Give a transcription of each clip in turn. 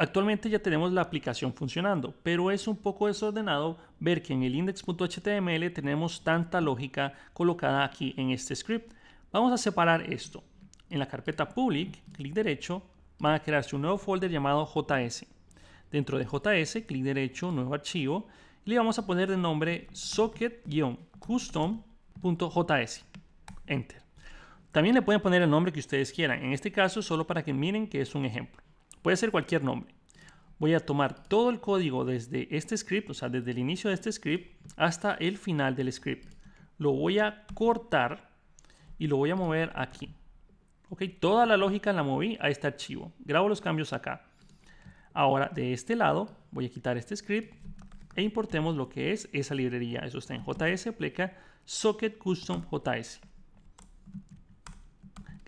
Actualmente ya tenemos la aplicación funcionando, pero es un poco desordenado ver que en el index.html tenemos tanta lógica colocada aquí en este script. Vamos a separar esto. En la carpeta public, clic derecho, va a crearse un nuevo folder llamado JS. Dentro de JS, clic derecho, nuevo archivo, y le vamos a poner de nombre socket-custom.js. Enter. También le pueden poner el nombre que ustedes quieran, en este caso solo para que miren que es un ejemplo. Puede ser cualquier nombre. Voy a tomar todo el código desde este script, o sea, desde el inicio de este script hasta el final del script. Lo voy a cortar y lo voy a mover aquí. Ok, toda la lógica la moví a este archivo. Grabo los cambios acá. Ahora, de este lado, voy a quitar este script e importemos lo que es esa librería. Eso está en JS, pleca socket custom JS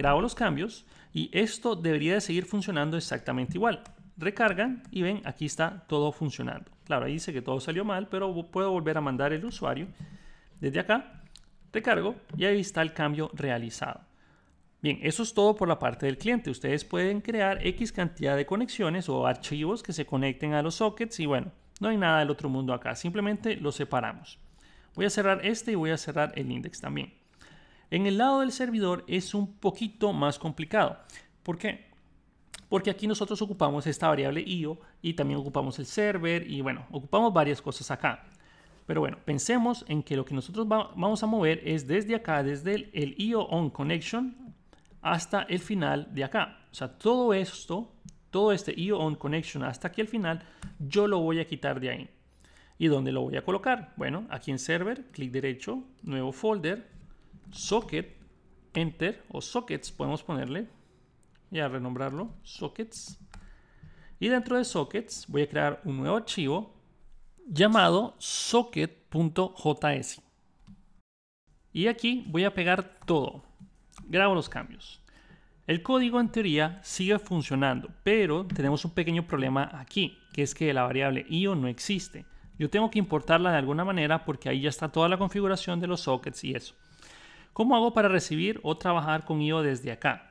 grabo los cambios y esto debería de seguir funcionando exactamente igual. Recargan y ven, aquí está todo funcionando. Claro, ahí dice que todo salió mal, pero puedo volver a mandar el usuario desde acá. Recargo y ahí está el cambio realizado. Bien, eso es todo por la parte del cliente. Ustedes pueden crear X cantidad de conexiones o archivos que se conecten a los sockets y bueno, no hay nada del otro mundo acá, simplemente los separamos. Voy a cerrar este y voy a cerrar el index también. En el lado del servidor es un poquito más complicado. ¿Por qué? Porque aquí nosotros ocupamos esta variable IO y también ocupamos el server y bueno, ocupamos varias cosas acá. Pero bueno, pensemos en que lo que nosotros vamos a mover es desde acá, desde el, el IO on connection hasta el final de acá. O sea, todo esto, todo este IO on connection hasta aquí al final, yo lo voy a quitar de ahí. ¿Y dónde lo voy a colocar? Bueno, aquí en server, clic derecho, nuevo folder, socket, enter o sockets podemos ponerle, a renombrarlo, sockets. Y dentro de sockets voy a crear un nuevo archivo llamado socket.js. Y aquí voy a pegar todo. Grabo los cambios. El código en teoría sigue funcionando, pero tenemos un pequeño problema aquí, que es que la variable IO no existe. Yo tengo que importarla de alguna manera porque ahí ya está toda la configuración de los sockets y eso. ¿Cómo hago para recibir o trabajar con IO desde acá?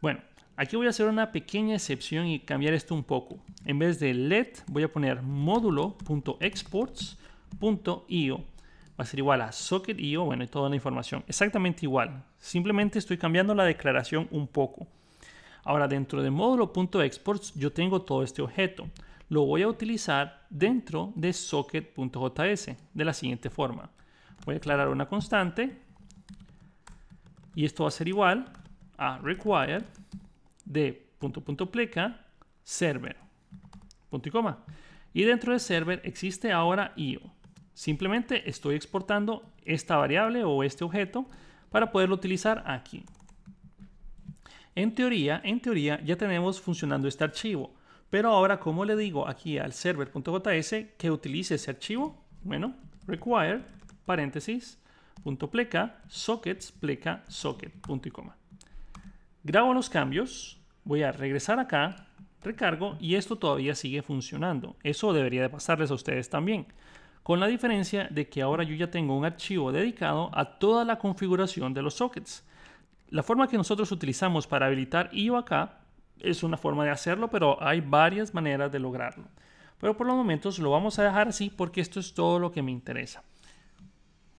Bueno, aquí voy a hacer una pequeña excepción y cambiar esto un poco. En vez de let, voy a poner módulo.exports.io. Va a ser igual a socket.io, bueno, y toda la información. Exactamente igual. Simplemente estoy cambiando la declaración un poco. Ahora, dentro de módulo.exports yo tengo todo este objeto. Lo voy a utilizar dentro de socket.js de la siguiente forma. Voy a declarar una constante y esto va a ser igual a require de punto punto pleca server punto y coma y dentro de server existe ahora io simplemente estoy exportando esta variable o este objeto para poderlo utilizar aquí en teoría en teoría ya tenemos funcionando este archivo pero ahora ¿cómo le digo aquí al server.js que utilice ese archivo bueno require paréntesis punto pleca, sockets, pleca, socket, punto y coma. Grabo los cambios, voy a regresar acá, recargo y esto todavía sigue funcionando. Eso debería de pasarles a ustedes también. Con la diferencia de que ahora yo ya tengo un archivo dedicado a toda la configuración de los sockets. La forma que nosotros utilizamos para habilitar IO acá es una forma de hacerlo, pero hay varias maneras de lograrlo. Pero por los momentos lo vamos a dejar así porque esto es todo lo que me interesa.